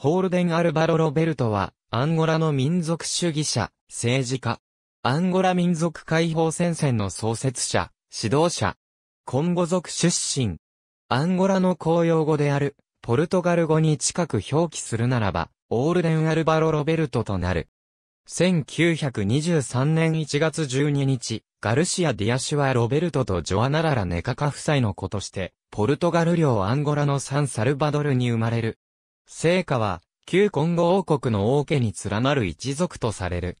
ホールデン・アルバロ・ロベルトは、アンゴラの民族主義者、政治家。アンゴラ民族解放戦線の創設者、指導者。コンゴ族出身。アンゴラの公用語である、ポルトガル語に近く表記するならば、オールデン・アルバロ・ロベルトとなる。1923年1月12日、ガルシア・ディアシュはロベルトとジョアナララ・ネカカ夫妻の子として、ポルトガル領アンゴラのサン・サルバドルに生まれる。聖火は、旧コンゴ王国の王家に連なる一族とされる。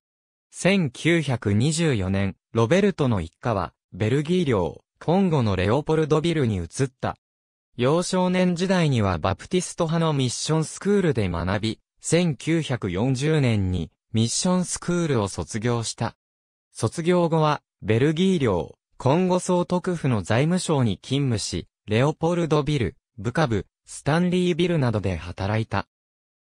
1924年、ロベルトの一家は、ベルギー領、コンゴのレオポルドビルに移った。幼少年時代にはバプティスト派のミッションスクールで学び、1940年にミッションスクールを卒業した。卒業後は、ベルギー領、コンゴ総督府の財務省に勤務し、レオポルドビル、部下部、スタンリービルなどで働いた。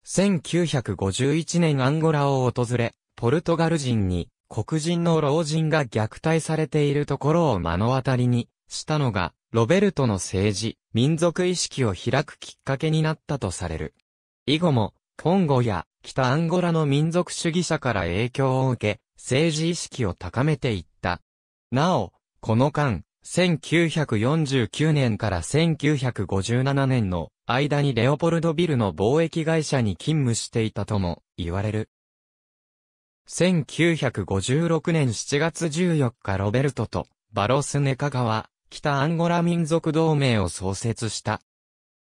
1951年アンゴラを訪れ、ポルトガル人に黒人の老人が虐待されているところを目の当たりにしたのが、ロベルトの政治、民族意識を開くきっかけになったとされる。以後も、コンゴや北アンゴラの民族主義者から影響を受け、政治意識を高めていった。なお、この間、1949年から1957年の間にレオポルドビルの貿易会社に勤務していたとも言われる。1956年7月14日ロベルトとバロスネカガは北アンゴラ民族同盟を創設した。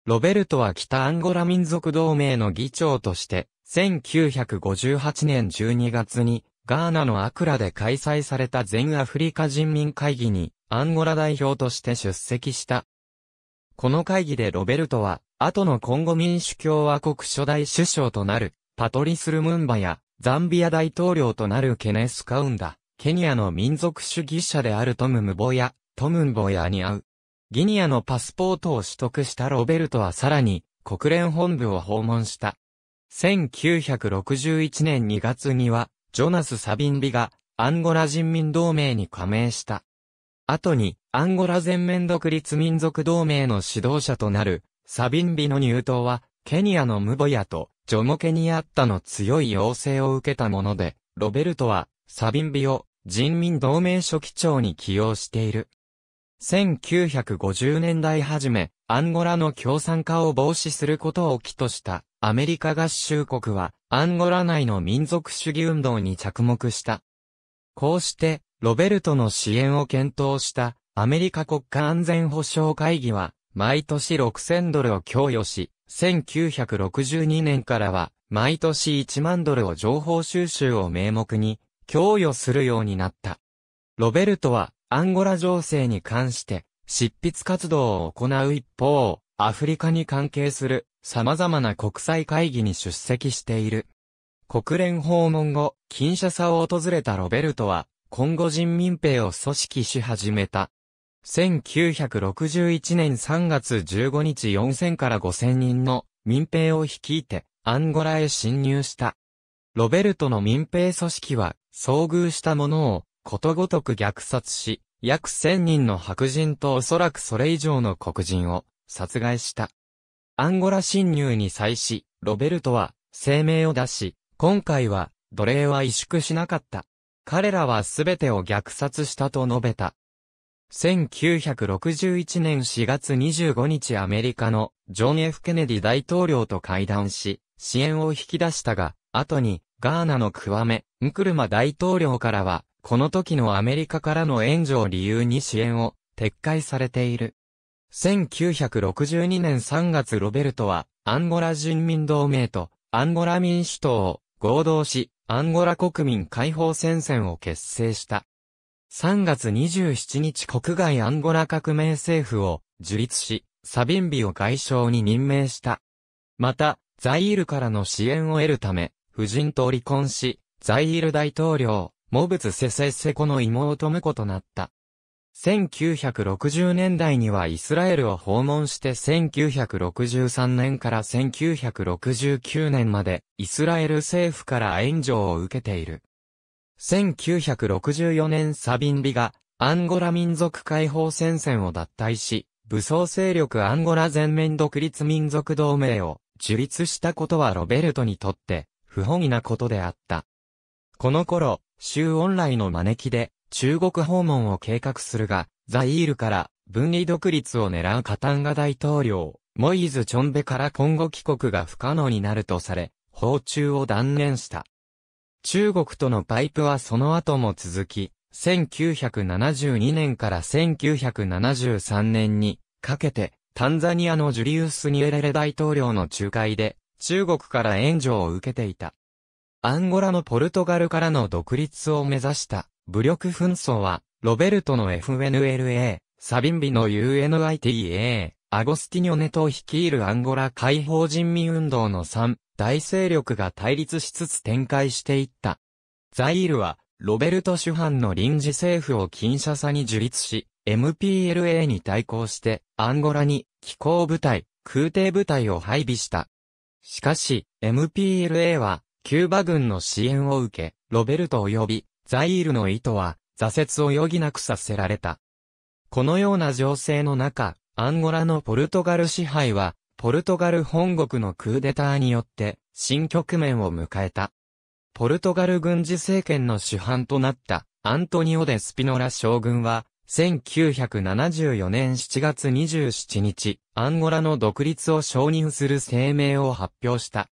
ロベルトは北アンゴラ民族同盟の議長として、1958年12月にガーナのアクラで開催された全アフリカ人民会議にアンゴラ代表として出席した。この会議でロベルトは後の今後民主共和国初代首相となる、パトリス・ルムンバや、ザンビア大統領となるケネス・カウンダ、ケニアの民族主義者であるトム・ムボヤ、トム・ムボヤに会う。ギニアのパスポートを取得したロベルトはさらに、国連本部を訪問した。1961年2月には、ジョナス・サビンビが、アンゴラ人民同盟に加盟した。後に、アンゴラ全面独立民族同盟の指導者となる、サビンビの入党は、ケニアのムボヤと、ジョモケニアッタの強い要請を受けたもので、ロベルトは、サビンビを、人民同盟書記長に起用している。1950年代初め、アンゴラの共産化を防止することを起としたアメリカ合衆国は、アンゴラ内の民族主義運動に着目した。こうして、ロベルトの支援を検討したアメリカ国家安全保障会議は、毎年6000ドルを供与し、1962年からは、毎年1万ドルを情報収集を名目に、供与するようになった。ロベルトは、アンゴラ情勢に関して、執筆活動を行う一方、アフリカに関係する様々な国際会議に出席している。国連訪問後、近シャサを訪れたロベルトは、今後人民兵を組織し始めた。1961年3月15日4000から5000人の民兵を率いてアンゴラへ侵入した。ロベルトの民兵組織は遭遇したものをことごとく虐殺し、約1000人の白人とおそらくそれ以上の黒人を殺害した。アンゴラ侵入に際し、ロベルトは声明を出し、今回は奴隷は萎縮しなかった。彼らはすべてを虐殺したと述べた。1961年4月25日アメリカのジョン・ F・ ケネディ大統領と会談し、支援を引き出したが、後にガーナのクワメ、ンクルマ大統領からは、この時のアメリカからの援助を理由に支援を撤回されている。1962年3月ロベルトは、アンゴラ人民同盟とアンゴラ民主党を合同し、アンゴラ国民解放戦線を結成した。3月27日国外アンゴラ革命政府を樹立し、サビンビを外相に任命した。また、ザイールからの支援を得るため、夫人と離婚し、ザイール大統領、モブツセセセコの妹婿となった。1960年代にはイスラエルを訪問して1963年から1969年までイスラエル政府から援助を受けている。1964年サビンビがアンゴラ民族解放戦線を脱退し、武装勢力アンゴラ全面独立民族同盟を樹立したことはロベルトにとって不本意なことであった。この頃、周恩来の招きで中国訪問を計画するが、ザイールから分離独立を狙うカタンガ大統領、モイズ・チョンベから今後帰国が不可能になるとされ、訪中を断念した。中国とのパイプはその後も続き、1972年から1973年にかけて、タンザニアのジュリウス・ニエレレ大統領の仲介で、中国から援助を受けていた。アンゴラのポルトガルからの独立を目指した武力紛争は、ロベルトの FNLA、サビンビの UNITA、アゴスティニョネと率いるアンゴラ解放人民運動の3大勢力が対立しつつ展開していった。ザイールは、ロベルト主犯の臨時政府を近シャに樹立し、MPLA に対抗して、アンゴラに、気候部隊、空挺部隊を配備した。しかし、MPLA は、キューバ軍の支援を受け、ロベルト及び、ザイールの意図は、挫折を余儀なくさせられた。このような情勢の中、アンゴラのポルトガル支配は、ポルトガル本国のクーデターによって新局面を迎えた。ポルトガル軍事政権の主犯となったアントニオ・デ・スピノラ将軍は1974年7月27日、アンゴラの独立を承認する声明を発表した。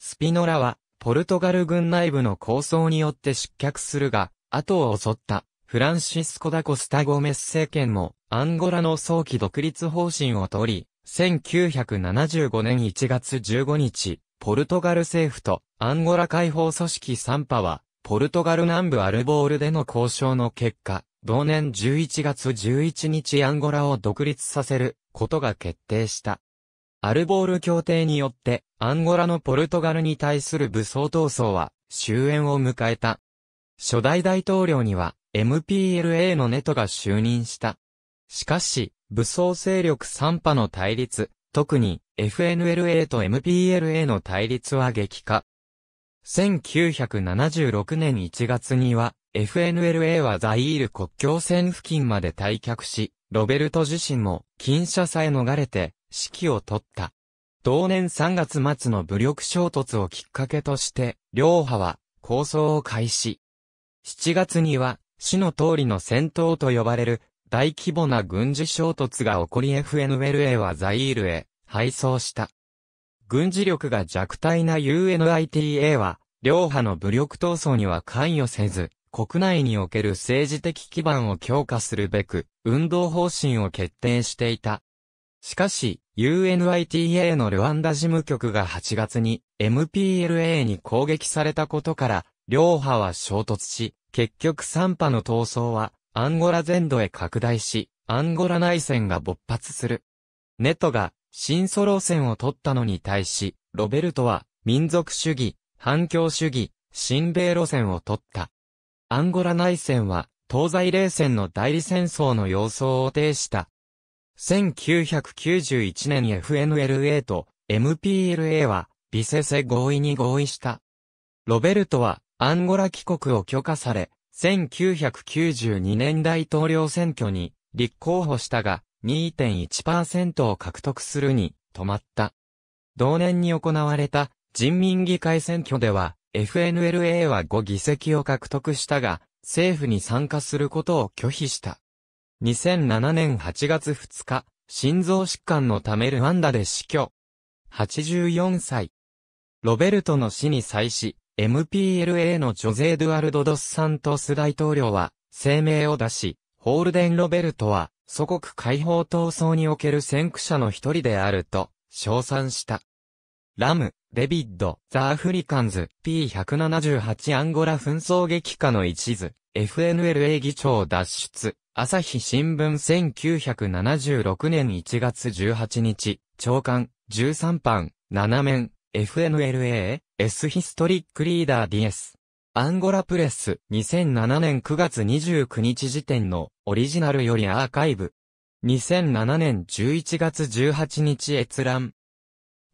スピノラは、ポルトガル軍内部の構想によって失脚するが、後を襲ったフランシスコ・ダ・コスタ・ゴメス政権も、アンゴラの早期独立方針を取り、1975年1月15日、ポルトガル政府とアンゴラ解放組織サンパは、ポルトガル南部アルボールでの交渉の結果、同年11月11日アンゴラを独立させることが決定した。アルボール協定によって、アンゴラのポルトガルに対する武装闘争は終焉を迎えた。初代大統領には MPLA のネトが就任した。しかし、武装勢力3派の対立、特に FNLA と MPLA の対立は激化。1976年1月には、FNLA はザイール国境線付近まで退却し、ロベルト自身も、近車さえ逃れて、指揮を取った。同年3月末の武力衝突をきっかけとして、両派は、構想を開始。7月には、死の通りの戦闘と呼ばれる大規模な軍事衝突が起こり FNLA はザイールへ配送した。軍事力が弱体な UNITA は、両派の武力闘争には関与せず、国内における政治的基盤を強化するべく、運動方針を決定していた。しかし、UNITA のルワンダ事務局が8月に MPLA に攻撃されたことから、両派は衝突し、結局3派の闘争はアンゴラ全土へ拡大し、アンゴラ内戦が勃発する。ネットが、新ソロ戦を取ったのに対し、ロベルトは、民族主義、反共主義、新米路線を取った。アンゴラ内戦は、東西冷戦の代理戦争の様相を呈した。1991年に FNLA と MPLA は、ビセセ合意に合意した。ロベルトは、アンゴラ帰国を許可され、1992年大統領選挙に立候補したが2.1%を獲得するに止まった。同年に行われた人民議会選挙では FNLA は5議席を獲得したが政府に参加することを拒否した。2007年8月2日、心臓疾患のためルワンダで死去。84歳。ロベルトの死に際し、MPLA のジョゼ・ドゥアルド・ドス・サントス大統領は声明を出し、ホールデン・ロベルトは祖国解放闘争における先駆者の一人であると称賛した。ラム、デビッド、ザ・アフリカンズ、P178 アンゴラ紛争激化の一途、FNLA 議長脱出、朝日新聞1976年1月18日、長官、13版、7面、FNLA、S ヒストリックリーダー DS。アンゴラプレス2007年9月29日時点のオリジナルよりアーカイブ。2007年11月18日閲覧。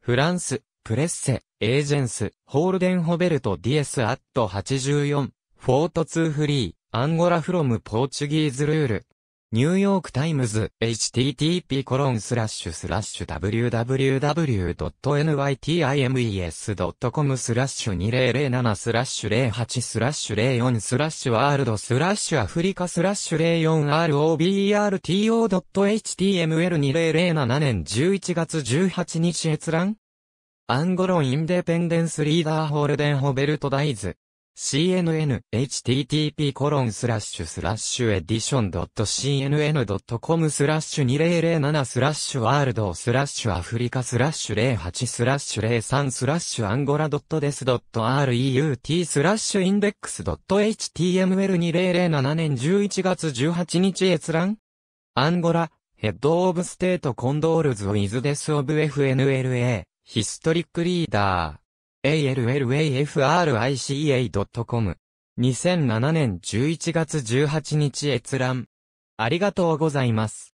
フランス、プレッセ、エージェンス、ホールデンホベルト DS アット84、フォート2フリー、アンゴラフロムポーチュギーズルール。ニューヨークタイムズ、http://www.nytimes.com スラッシュ2007スラッシュ08スラッシュ04スラッシュワールドスラッシュアフリカスラッシュ 04roberto.html2007 年11月18日閲覧アンゴロンインデペンデンスリーダーホールデンホベルトダイズ cnn http コロンスラッシュスラッシュエディション .cnn.com スラッシュ2007スラッシュワールドスラッシュアフリカスラッシュ08スラッシュ03スラッシュアンゴラ .des.reut スラッシュインデックス .html2007 年11月18日閲覧アンゴラ、ヘッドオブステートコンドールズウィズデスオブ FNLA、ヒストリックリーダー allafrica.com。2007年11月18日閲覧。ありがとうございます。